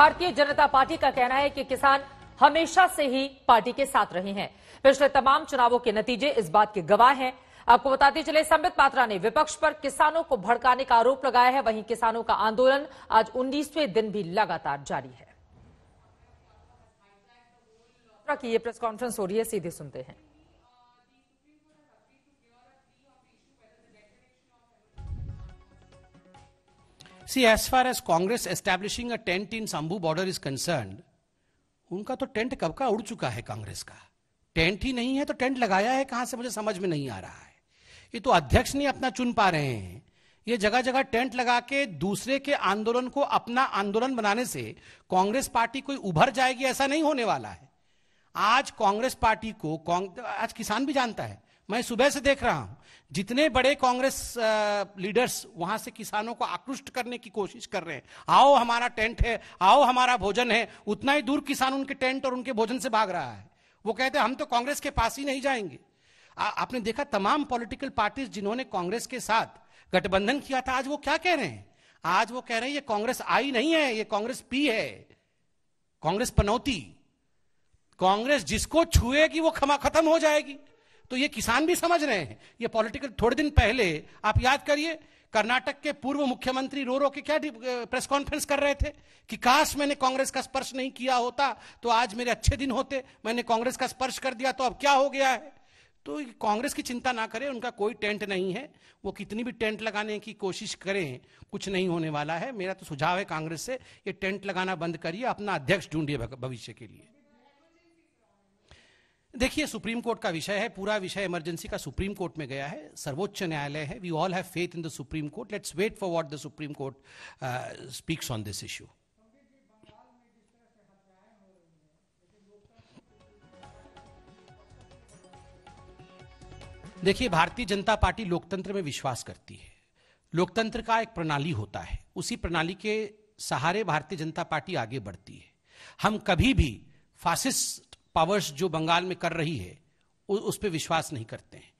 भारतीय जनता पार्टी का कहना है कि किसान हमेशा से ही पार्टी के साथ रहे हैं पिछले तमाम चुनावों के नतीजे इस बात के गवाह हैं आपको बताते चले संबित पात्रा ने विपक्ष पर किसानों को भड़काने का आरोप लगाया है वहीं किसानों का आंदोलन आज उन्नीसवें दिन भी लगातार जारी है की ये प्रेस कॉन्फ्रेंस हो रही है सीधे सुनते हैं see as far as Congress establishing a tent in Shambhu border is concerned, उनका तो टेंट कब का उड़ चुका है कांग्रेस का टेंट ही नहीं है तो टेंट लगाया है कहां से मुझे समझ में नहीं आ रहा है ये तो अध्यक्ष नहीं अपना चुन पा रहे हैं ये जगह जगह टेंट लगा के दूसरे के आंदोलन को अपना आंदोलन बनाने से कांग्रेस पार्टी कोई उभर जाएगी ऐसा नहीं होने वाला है आज कांग्रेस पार्टी को आज किसान भी जानता है मैं सुबह से देख रहा हूं जितने बड़े कांग्रेस लीडर्स वहां से किसानों को आकृष्ट करने की कोशिश कर रहे हैं आओ हमारा टेंट है आओ हमारा भोजन है उतना ही दूर किसान उनके टेंट और उनके भोजन से भाग रहा है वो कहते हैं हम तो कांग्रेस के पास ही नहीं जाएंगे आ, आपने देखा तमाम पॉलिटिकल पार्टीज जिन्होंने कांग्रेस के साथ गठबंधन किया था आज वो क्या कह रहे हैं आज वो कह रहे हैं ये कांग्रेस आई नहीं है ये कांग्रेस पी है कांग्रेस पनौती कांग्रेस जिसको छुएगी वो खमा खत्म हो जाएगी तो ये किसान भी समझ रहे हैं ये पॉलिटिकल थोड़े दिन पहले आप याद करिए कर्नाटक के पूर्व मुख्यमंत्री रो रो के क्या प्रेस कॉन्फ्रेंस कर रहे थे कि काश मैंने कांग्रेस का स्पर्श नहीं किया होता तो आज मेरे अच्छे दिन होते मैंने कांग्रेस का स्पर्श कर दिया तो अब क्या हो गया है तो कांग्रेस की चिंता ना करें उनका कोई टेंट नहीं है वो कितनी भी टेंट लगाने की कोशिश करें कुछ नहीं होने वाला है मेरा तो सुझाव है कांग्रेस से ये टेंट लगाना बंद करिए अपना अध्यक्ष ढूंढिए भविष्य के लिए देखिए सुप्रीम कोर्ट का विषय है पूरा विषय इमरजेंसी का सुप्रीम कोर्ट में गया है सर्वोच्च न्यायालय है we all have faith in the Supreme Court let's wait for what the Supreme Court speaks on this issue देखिए भारतीय जनता पार्टी लोकतंत्र में विश्वास करती है लोकतंत्र का एक प्रणाली होता है उसी प्रणाली के सहारे भारतीय जनता पार्टी आगे बढ़ती है हम कभी भी फासिस्ट पावर्स जो बंगाल में कर रही है उस पर विश्वास नहीं करते हैं